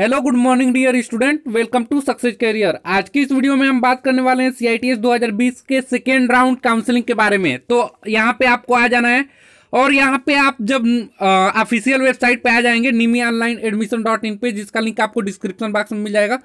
hello good morning dear student welcome to success career आज की इस वीडियो में हम बात करने वाले हैं सीआईटीएस 2020 के सेकेंड राउंड काउंसलिंग के बारे में तो यहाँ पे आपको आ जाना है और यहाँ पे आप जब ऑफिशियल वेबसाइट पे आ जाएंगे NIMI online admission dot in पे जिसका लिंक आपको डिस्क्रिप्शन बॉक्स में मिल जाएगा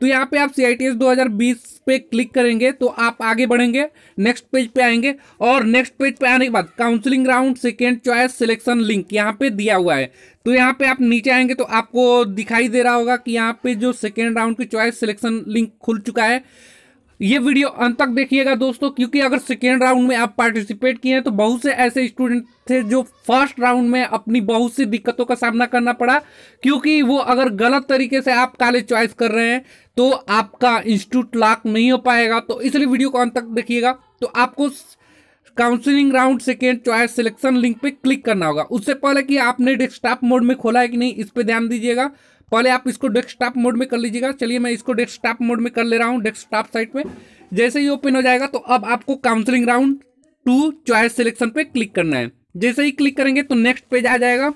तो यहाँ पे आप सी आई टी एस दो हज़ार बीस पे क्लिक करेंगे तो आप आगे बढ़ेंगे नेक्स्ट पेज पे आएंगे और नेक्स्ट पेज पे आने के बाद counselling round second choice selection link यहाँ पे दिया हुआ है तो यहाँ पे आप नीचे आएंगे तो आपको दिखाई दे रहा होगा कि यहाँ पे जो सेकेंड राउंड की चॉइस सिलेक्शन लिंक खुल चुका है ये वीडियो अंत तक देखिएगा दोस्तों क्योंकि अगर सेकेंड राउंड में आप पार्टिसिपेट किए हैं तो बहुत से ऐसे स्टूडेंट थे जो फर्स्ट राउंड में अपनी बहुत सी दिक्कतों का सामना करना पड़ा क्योंकि वो अगर गलत तरीके से आप कॉलेज चॉइस कर रहे हैं तो आपका इंस्टीट्यूट लॉक नहीं हो पाएगा तो इसलिए वीडियो को अंत तक देखिएगा तो आपको counselling round second choice selection link पे क्लिक करना होगा उससे पहले कि आपने डेस्कटॉप मोड में खोला है कि नहीं इस पर ध्यान दीजिएगा पहले आप इसको डेस्कटॉप मोड में कर लीजिएगा चलिए मैं इसको डेस्कटॉप मोड में कर ले रहा हूँ डेस्कटॉप साइट में जैसे ही ओपन हो जाएगा तो अब आपको counselling round two choice selection पे क्लिक करना है जैसे ही क्लिक करेंगे तो नेक्स्ट पेज आ जाएगा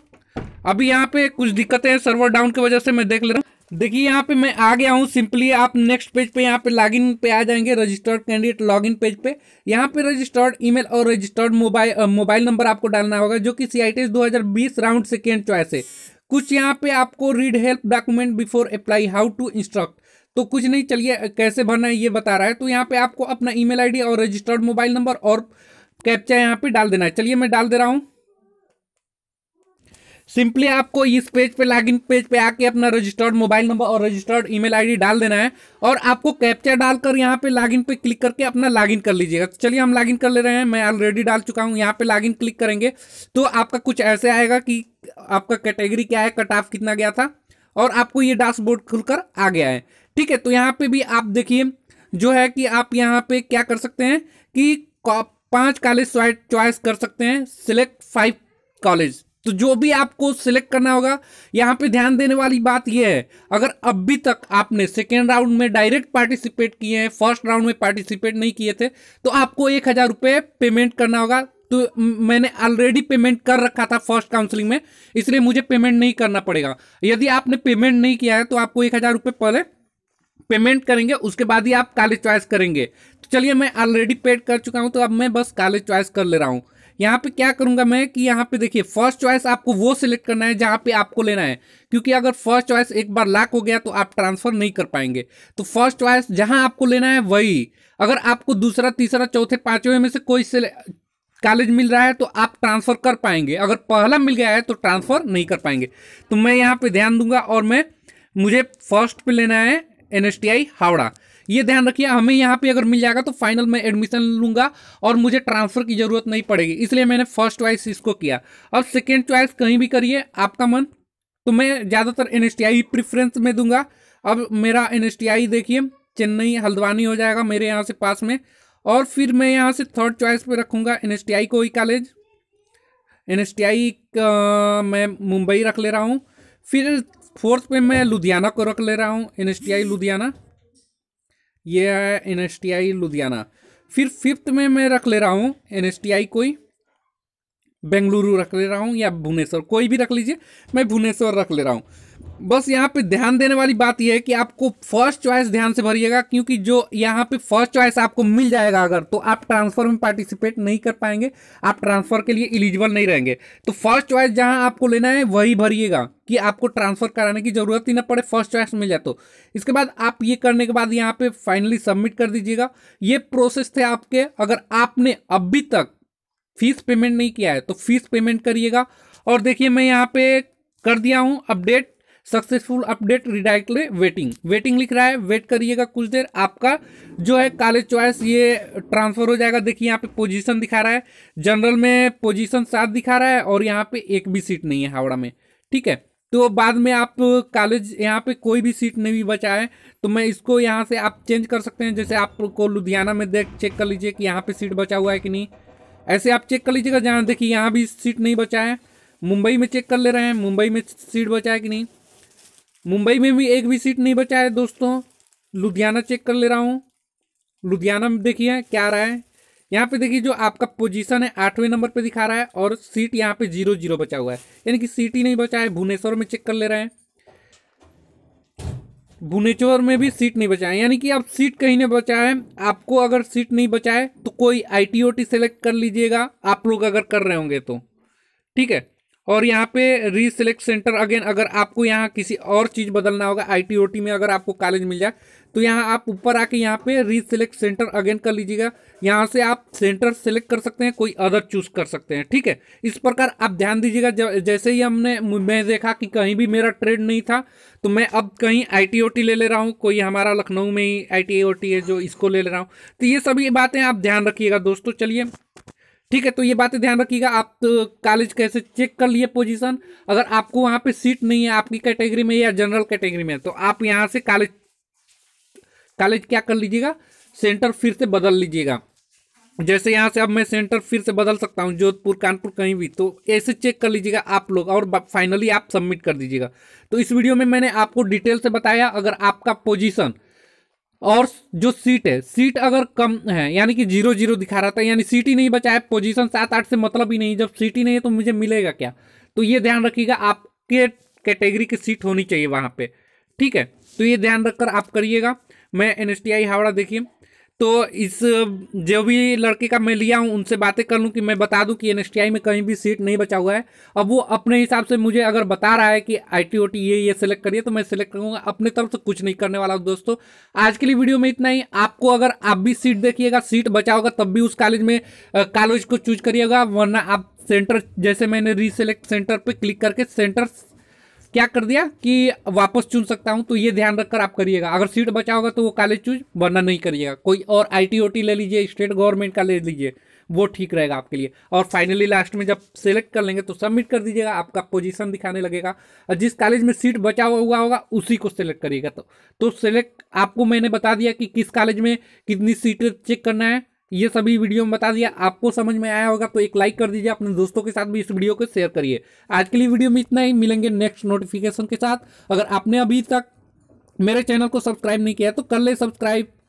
अभी यहाँ पे कुछ दिक्कतें हैं सर्वर डाउन की वजह से मैं देख ले रहा हूँ देखिए यहाँ पे मैं आ गया हूँ सिंपली आप नेक्स्ट पेज पे यहाँ पे इन पे आ जाएंगे रजिस्टर्ड कैंडिडेट इन पेज पे यहाँ पे रजिस्टर्ड ईमेल और रजिस्टर्ड मोबाइल मोबाइल नंबर आपको डालना होगा जो कि C I T round second choice है कुछ यहाँ पे आपको read help document before apply how to instruct तो कुछ नहीं चलिए कैसे भरना है ये बता रहा है तो यहाँ पे आपको अपना ईमेल आईडी और रजिस्टर्ड मोबाइल नंबर और कैप्चा यहाँ पे डाल देना है चलिए मैं डाल दे रहा हूँ सिंपली आपको इस पेज पे लॉगिन पेज पे आके अपना रजिस्टर्ड मोबाइल नंबर और रजिस्टर्ड ईमेल आईडी डाल देना है और आपको कैप्चा डालकर यहाँ पे लॉगिन पे क्लिक करके अपना लॉगिन कर लीजिएगा तो चलिए हम लॉगिन कर ले रहे हैं मैं ऑलरेडी डाल चुका हूँ यहाँ पे लॉगिन क्लिक करेंगे तो आपका कुछ ऐसे आएगा कि आपका कैटेगरी क्या है कट ऑफ कितना गया था और आपको ये डैशबोर्ड खुलकर आ गया है ठीक है तो यहाँ पे भी आप देखिए जो है कि आप यहाँ पे क्या कर सकते हैं कि पाँच कॉलेज चॉइस कर सकते हैं सिलेक्ट फाइव कॉलेज तो जो भी आपको सिलेक्ट करना होगा यहाँ पे ध्यान देने वाली बात यह है अगर अभी तक आपने सेकेंड राउंड में डायरेक्ट पार्टिसिपेट किए हैं फर्स्ट राउंड में पार्टिसिपेट नहीं किए थे तो आपको एक हज़ार रुपये पेमेंट करना होगा तो मैंने ऑलरेडी पेमेंट कर रखा था फर्स्ट काउंसलिंग में इसलिए मुझे पेमेंट नहीं करना पड़ेगा यदि आपने पेमेंट नहीं किया है तो आपको एक हज़ार रुपये पहले पेमेंट करेंगे उसके बाद ही आप कॉलेज चॉइस करेंगे तो चलिए मैं ऑलरेडी पेड कर चुका हूँ तो अब मैं बस कॉलेज चॉइस कर ले रहा हूँ यहाँ पे क्या करूंगा मैं कि यहाँ पे देखिए फर्स्ट चॉइस आपको वो सिलेक्ट करना है जहाँ पे आपको लेना है क्योंकि अगर फर्स्ट चॉइस एक बार लाख हो गया तो आप ट्रांसफर नहीं कर पाएंगे तो फर्स्ट चॉइस जहाँ आपको लेना है वही अगर आपको दूसरा तीसरा चौथे पांचवें में से कोई कॉलेज मिल रहा है तो आप ट्रांसफर कर पाएंगे अगर पहला मिल गया है तो ट्रांसफर नहीं कर पाएंगे तो मैं यहाँ पे ध्यान दूंगा और मैं मुझे फर्स्ट पे लेना है एन हावड़ा ये ध्यान रखिए हमें यहाँ पे अगर मिल जाएगा तो फाइनल में एडमिशन लूँगा और मुझे ट्रांसफ़र की ज़रूरत नहीं पड़ेगी इसलिए मैंने फर्स्ट चॉइस इसको किया अब सेकेंड चॉइस कहीं भी करिए आपका मन तो मैं ज़्यादातर एन प्रेफरेंस में दूंगा अब मेरा एन देखिए चेन्नई हल्द्वानी हो जाएगा मेरे यहाँ से पास में और फिर मैं यहाँ से थर्ड चॉइस पे रखूँगा एन एस कॉलेज एन मैं मुंबई रख ले रहा हूँ फिर फोर्थ पे मैं लुधियाना को रख ले रहा हूँ एन लुधियाना ये है N S T I Ludhiana फिर फिफ्थ में मैं रख ले रहा हूँ एन एस टी आई कोई बेंगलुरु रख ले रहा हूँ या भुवनेश्वर कोई भी रख लीजिए मैं भुवनेश्वर रख ले रहा हूँ बस यहाँ पे ध्यान देने वाली बात यह है कि आपको फर्स्ट चॉइस ध्यान से भरिएगा क्योंकि जो यहाँ पे फर्स्ट चॉइस आपको मिल जाएगा अगर तो आप ट्रांसफर में पार्टिसिपेट नहीं कर पाएंगे आप ट्रांसफर के लिए इलिजिबल नहीं रहेंगे तो फर्स्ट चॉइस जहाँ आपको लेना है वही भरिएगा कि आपको ट्रांसफर कराने की जरूरत ही ना पड़े फर्स्ट चॉइस मिल जाए तो इसके बाद आप ये करने के बाद यहाँ पे फाइनली सबमिट कर दीजिएगा ये प्रोसेस थे आपके अगर आपने अभी तक फीस पेमेंट नहीं किया है तो फीस पेमेंट करिएगा और देखिए मैं यहाँ पे कर दिया हूँ update successful update redirectly waiting waiting लिख रहा है वेट करिएगा कुछ देर आपका जो है कॉलेज चॉइस ये ट्रांसफर हो जाएगा देखिए यहाँ पे पोजीशन दिखा रहा है जनरल में पोजीशन सात दिखा रहा है और यहाँ पे एक भी सीट नहीं है हावड़ा में ठीक है तो बाद में आप कॉलेज यहाँ पे कोई भी सीट नहीं बचा है तो मैं इसको यहाँ से आप चेंज कर सकते हैं जैसे आपको लुधियाना में देख चेक कर लीजिए कि यहाँ पे सीट बचा हुआ है कि नहीं ऐसे आप चेक कर लीजिएगा जहाँ देखिए यहाँ भी सीट नहीं बचा है मुंबई में चेक कर ले रहे हैं मुंबई में सीट बचा है कि नहीं मुंबई में भी एक भी सीट नहीं बचा है दोस्तों लुधियाना चेक कर ले रहा हूँ लुधियाना में देखिए क्या रहा है यहाँ पे देखिए जो आपका पोजीशन है आठवें नंबर पे दिखा रहा है और सीट यहाँ पे जीरो जीरो बचा हुआ है यानी कि सीट ही नहीं बचा है भुवनेश्वर में चेक कर ले रहे हैं भुवनेश्वर में भी सीट नहीं बचा है यानी कि आप सीट कहीं नहीं बचा है आपको अगर सीट नहीं बचा है तो कोई आई टी सेलेक्ट कर लीजिएगा आप लोग अगर कर रहे होंगे तो ठीक है और यहाँ पे रीसेलेक्ट सेंटर अगेन अगर आपको यहाँ किसी और चीज़ बदलना होगा आई में अगर आपको कॉलेज मिल जाए तो यहाँ आप ऊपर आके यहाँ पे रीसेलेक्ट सेंटर अगेन कर लीजिएगा यहाँ से आप सेंटर सेलेक्ट कर सकते हैं कोई अदर चूज कर सकते हैं ठीक है इस प्रकार आप ध्यान दीजिएगा जैसे ही हमने मैं देखा कि कहीं भी मेरा ट्रेड नहीं था तो मैं अब कहीं आईटीओटी ले ले रहा हूँ कोई हमारा लखनऊ में ही टी है जो इसको ले ले रहा हूँ तो ये सभी बातें आप ध्यान रखिएगा दोस्तों चलिए ठीक है तो ये बातें ध्यान रखिएगा आप तो कॉलेज कैसे चेक कर लिए पोजीशन अगर आपको वहाँ पे सीट नहीं है आपकी कैटेगरी में या जनरल कैटेगरी में तो आप यहाँ से कॉलेज कॉलेज क्या कर लीजिएगा सेंटर फिर से बदल लीजिएगा जैसे यहाँ से अब मैं सेंटर फिर से बदल सकता हूँ जोधपुर कानपुर कहीं भी तो ऐसे चेक कर लीजिएगा आप लोग और फाइनली आप सबमिट कर दीजिएगा तो इस वीडियो में मैंने आपको डिटेल से बताया अगर आपका पोजिशन और जो सीट है सीट अगर कम है यानी कि जीरो जीरो दिखा रहा था यानी सीट ही नहीं बचा है पोजीशन सात आठ से मतलब ही नहीं जब सीट ही नहीं है तो मुझे मिलेगा क्या तो ये ध्यान रखिएगा आपके कैटेगरी की सीट होनी चाहिए वहाँ पे ठीक है तो ये ध्यान रखकर आप करिएगा मैं एन हावड़ा देखिए तो इस जो भी लड़के का मैं लिया हूँ उनसे बातें कर लूँ कि मैं बता दूँ कि एन में कहीं भी सीट नहीं बचा हुआ है अब वो अपने हिसाब से मुझे अगर बता रहा है कि आई टी ओ टी ये ये सेलेक्ट करिए तो मैं सेलेक्ट करूँगा अपने तरफ से कुछ नहीं करने वाला हूँ दोस्तों आज के लिए वीडियो में इतना ही आपको अगर आप भी सीट देखिएगा सीट बचा होगा तब भी उस कॉलेज में कॉलेज को चूज करिएगा वरना आप सेंटर जैसे मैंने रीसेलेक्ट सेंटर पर क्लिक करके सेंटर क्या कर दिया कि वापस चुन सकता हूँ तो ये ध्यान रखकर आप करिएगा अगर सीट बचा होगा तो वो कॉलेज चूज वरना नहीं करिएगा कोई और आई टी ले लीजिए स्टेट गवर्नमेंट का ले लीजिए वो ठीक रहेगा आपके लिए और फाइनली लास्ट में जब सेलेक्ट कर लेंगे तो सबमिट कर दीजिएगा आपका पोजीशन दिखाने लगेगा और जिस कॉलेज में सीट बचा हुआ होगा उसी को सेलेक्ट करिएगा तो तो सेलेक्ट आपको मैंने बता दिया कि किस कॉलेज में कितनी सीटें चेक करना है ये सभी वीडियो में बता दिया आपको समझ में आया होगा तो एक लाइक कर दीजिए अपने दोस्तों के साथ भी इस वीडियो को शेयर करिए आज के लिए वीडियो में इतना ही मिलेंगे नेक्स्ट नोटिफिकेशन के साथ अगर आपने अभी तक मेरे चैनल को सब्सक्राइब नहीं किया तो कर ले सब्सक्राइब